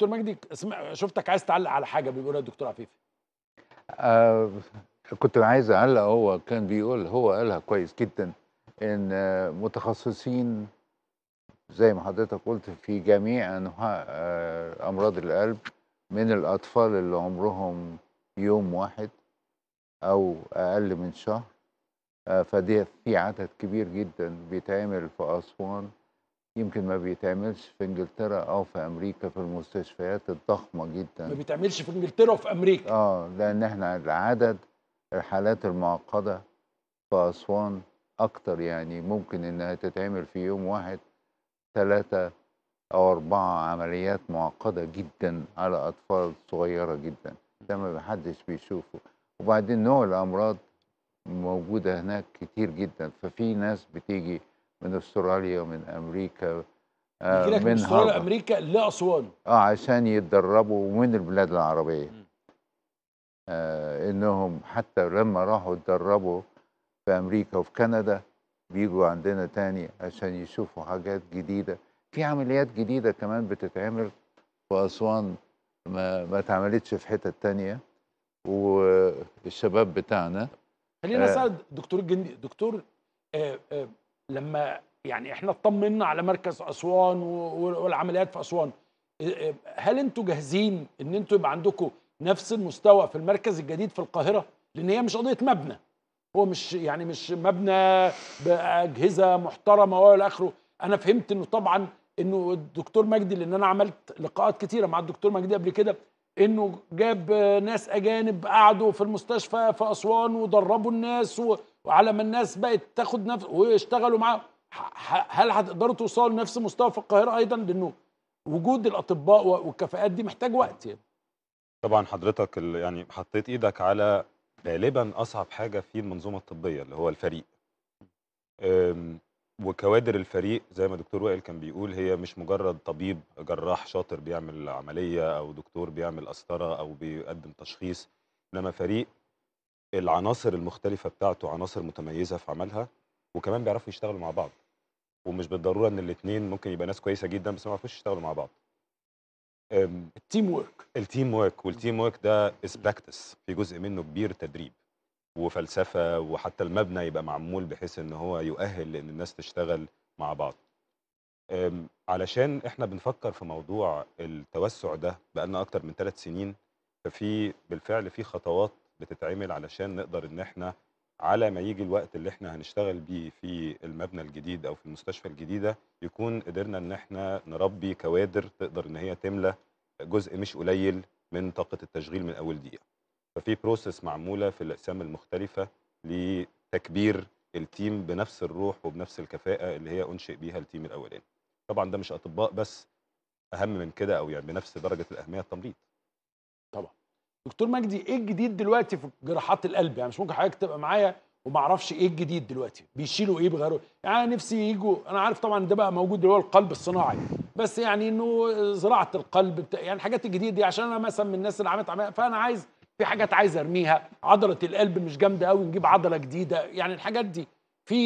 دكتور مجدي شفتك عايز تعلق على حاجه بيقولها الدكتور عفيفي آه كنت عايز اعلق هو كان بيقول هو قالها كويس جدا ان متخصصين زي ما حضرتك قلت في جميع انواع آه، امراض القلب من الاطفال اللي عمرهم يوم واحد او اقل من شهر آه، فدي في عدد كبير جدا بيتعمل في اسوان يمكن ما بيتعملش في انجلترا او في امريكا في المستشفيات الضخمه جدا ما بيتعملش في انجلترا وفي امريكا اه لان احنا العدد الحالات المعقده في اسوان اكتر يعني ممكن انها تتعمل في يوم واحد ثلاثه او اربعه عمليات معقده جدا على اطفال صغيره جدا ده ما حدش بيشوفه وبعدين نوع الامراض موجوده هناك كتير جدا ففي ناس بتيجي من استراليا ومن امريكا آه من استراليا امريكا لاسوان اه عشان يتدربوا من البلاد العربيه آه انهم حتى لما راحوا اتدربوا في امريكا وفي كندا بيجوا عندنا تاني عشان يشوفوا حاجات جديده في عمليات جديده كمان بتتعمل في اسوان ما ما اتعملتش في حتت تانيه والشباب بتاعنا خلينا آه، اسال دكتور الجندي دكتور آه آه لما يعني احنا اطمنا على مركز اسوان والعمليات في اسوان إيه، إيه، هل انتوا جاهزين ان انتوا يبقى عندكم نفس المستوى في المركز الجديد في القاهره لان هي مش قضيه مبنى هو مش يعني مش مبنى باجهزه محترمه والى اخره انا فهمت انه طبعا انه الدكتور مجدي لان انا عملت لقاءات كثيره مع الدكتور مجدي قبل كده انه جاب ناس اجانب قعدوا في المستشفى في اسوان ودربوا الناس و... وعلى ما الناس بقت تاخد نفس ويشتغلوا معاه هل هتقدروا توصلوا لنفس مستوى في القاهره ايضا لانه وجود الاطباء والكفاءات دي محتاج وقت يعني طبعا حضرتك يعني حطيت ايدك على غالبا اصعب حاجه في المنظومه الطبيه اللي هو الفريق وكوادر الفريق زي ما دكتور وائل كان بيقول هي مش مجرد طبيب جراح شاطر بيعمل عمليه او دكتور بيعمل قسطره او بيقدم تشخيص انما فريق العناصر المختلفه بتاعته عناصر متميزه في عملها وكمان بيعرفوا يشتغلوا مع بعض ومش بالضروره ان الاثنين ممكن يبقى ناس كويسه جدا بس ما يعرفوش يشتغلوا مع بعض التيم ورك التيم ورك والتيم ورك ده از براكتس في جزء منه كبير تدريب وفلسفه وحتى المبنى يبقى معمول بحيث ان هو يؤهل لان الناس تشتغل مع بعض علشان احنا بنفكر في موضوع التوسع ده بقالنا اكتر من ثلاث سنين ففي بالفعل في خطوات بتتعمل علشان نقدر ان احنا على ما يجي الوقت اللي احنا هنشتغل بيه في المبنى الجديد او في المستشفى الجديده يكون قدرنا ان احنا نربي كوادر تقدر ان هي تملى جزء مش قليل من طاقه التشغيل من اول دقيقه. ففي بروسيس معموله في الاقسام المختلفه لتكبير التيم بنفس الروح وبنفس الكفاءه اللي هي انشئ بيها التيم الاولاني. طبعا ده مش اطباء بس اهم من كده او يعني بنفس درجه الاهميه التمريض. طبعا. دكتور مجدي ايه الجديد دلوقتي في جراحات القلب يعني مش ممكن حضرتك تبقى معايا وما اعرفش ايه الجديد دلوقتي بيشيلوا ايه بيغيروا يعني نفسي يجوا انا عارف طبعا ده بقى موجود اللي هو القلب الصناعي بس يعني انه زراعه القلب بتا... يعني الحاجات الجديده دي عشان انا مثلا من الناس اللي عملت عمليه فانا عايز في حاجات عايز ارميها عضله القلب مش جامده قوي نجيب عضله جديده يعني الحاجات دي في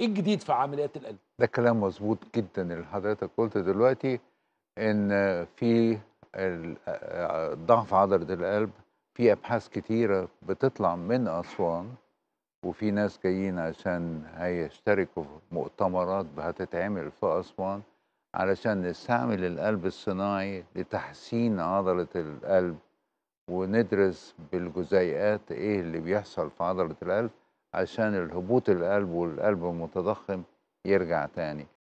ايه الجديد في عمليات القلب ده كلام مظبوط جدا اللي حضرتك قلته دلوقتي ان في ضعف عضلة القلب في أبحاث كتيرة بتطلع من أسوان وفي ناس جايين عشان هيشتركوا في مؤتمرات هتتعمل في أسوان علشان نستعمل القلب الصناعي لتحسين عضلة القلب وندرس بالجزيئات إيه اللي بيحصل في عضلة القلب عشان الهبوط القلب والقلب المتضخم يرجع تاني